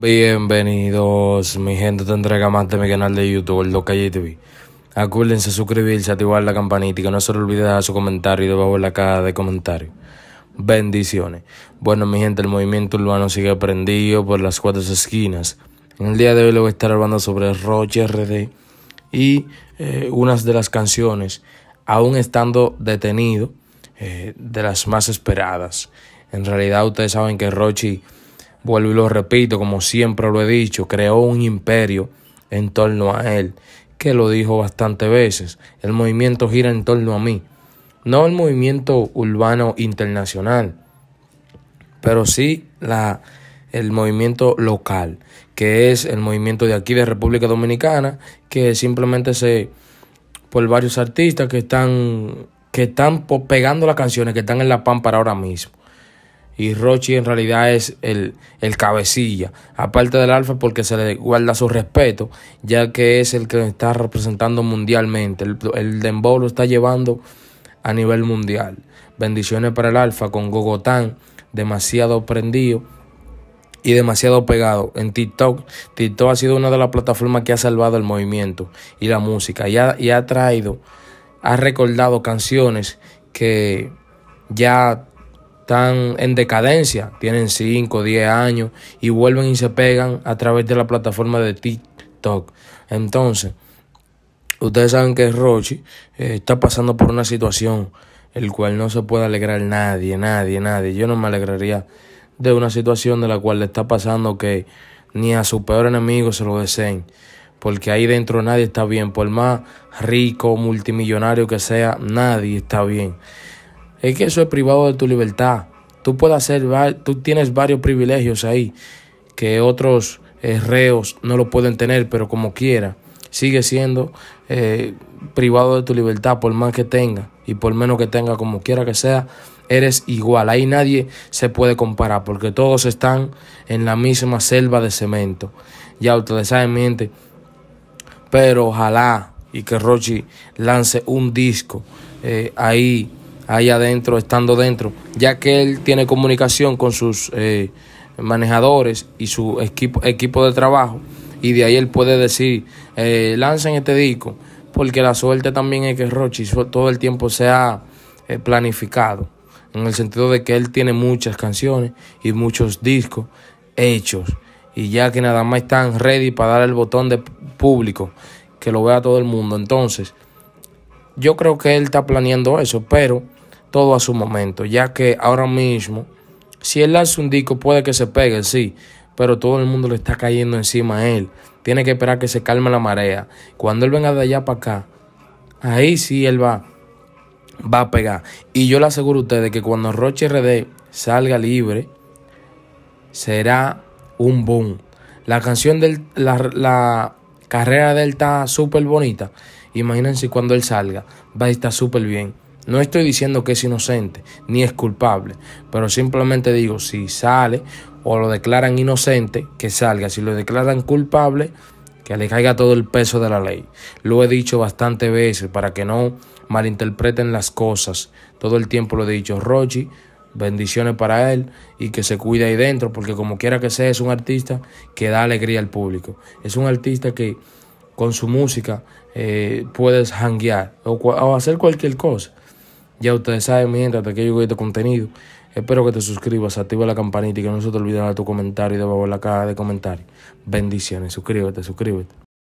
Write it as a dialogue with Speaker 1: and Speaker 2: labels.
Speaker 1: Bienvenidos, mi gente te entrega más de mi canal de YouTube, el Docalle TV. Acuérdense suscribirse, activar la campanita y que no se olvide dejar su comentario debajo de la caja de comentarios. Bendiciones. Bueno, mi gente, el movimiento urbano sigue prendido por las cuatro esquinas. En el día de hoy le voy a estar hablando sobre Roche RD y eh, unas de las canciones aún estando detenido, eh, de las más esperadas. En realidad ustedes saben que Rochi, vuelvo y lo repito, como siempre lo he dicho, creó un imperio en torno a él, que lo dijo bastantes veces. El movimiento gira en torno a mí, no el movimiento urbano internacional, pero sí la, el movimiento local, que es el movimiento de aquí de República Dominicana, que simplemente se por varios artistas que están, que están pegando las canciones que están en la pampa ahora mismo. Y Rochi en realidad es el, el cabecilla. Aparte del Alfa porque se le guarda su respeto, ya que es el que está representando mundialmente. El, el Dembow lo está llevando a nivel mundial. Bendiciones para el Alfa con Gogotán, demasiado prendido y demasiado pegado en TikTok. TikTok ha sido una de las plataformas que ha salvado el movimiento y la música y ha, traído, ha recordado canciones que ya están en decadencia, tienen 5, 10 años y vuelven y se pegan a través de la plataforma de TikTok. Entonces, ustedes saben que Rochi eh, está pasando por una situación el cual no se puede alegrar nadie, nadie, nadie. Yo no me alegraría de una situación de la cual le está pasando que ni a su peor enemigo se lo deseen. Porque ahí dentro nadie está bien. Por más rico, multimillonario que sea, nadie está bien. Es que eso es privado de tu libertad. Tú puedes ser tú tienes varios privilegios ahí que otros eh, reos no lo pueden tener, pero como quiera, sigue siendo eh, privado de tu libertad por más que tenga y por menos que tenga, como quiera que sea, eres igual. Ahí nadie se puede comparar porque todos están en la misma selva de cemento. Ya ustedes saben, miente. Pero ojalá y que Rochi lance un disco eh, ahí, ahí adentro, estando dentro, ya que él tiene comunicación con sus eh, manejadores y su equipo, equipo de trabajo. Y de ahí él puede decir, eh, lancen este disco, porque la suerte también es que Rochi todo el tiempo se ha eh, planificado en el sentido de que él tiene muchas canciones y muchos discos hechos y ya que nada más están ready para dar el botón de público que lo vea todo el mundo. Entonces, yo creo que él está planeando eso, pero todo a su momento, ya que ahora mismo, si él hace un disco, puede que se pegue, sí, pero todo el mundo le está cayendo encima a él. Tiene que esperar que se calme la marea. Cuando él venga de allá para acá, ahí sí él va va a pegar. Y yo le aseguro a ustedes que cuando Roche RD salga libre, será un boom. La canción de la, la carrera delta él está súper bonita. Imagínense cuando él salga, va a estar súper bien. No estoy diciendo que es inocente ni es culpable, pero simplemente digo, si sale o lo declaran inocente, que salga. Si lo declaran culpable, que le caiga todo el peso de la ley. Lo he dicho bastantes veces para que no malinterpreten las cosas. Todo el tiempo lo he dicho, Rochi, bendiciones para él y que se cuide ahí dentro, porque como quiera que sea, es un artista que da alegría al público. Es un artista que con su música eh, puedes hanguear o, hacer cualquier cosa. Ya ustedes saben, mientras que yo este contenido, Espero que te suscribas, activa la campanita y que no se te olvide dar tu comentario y de la caja de comentarios. Bendiciones, suscríbete, suscríbete.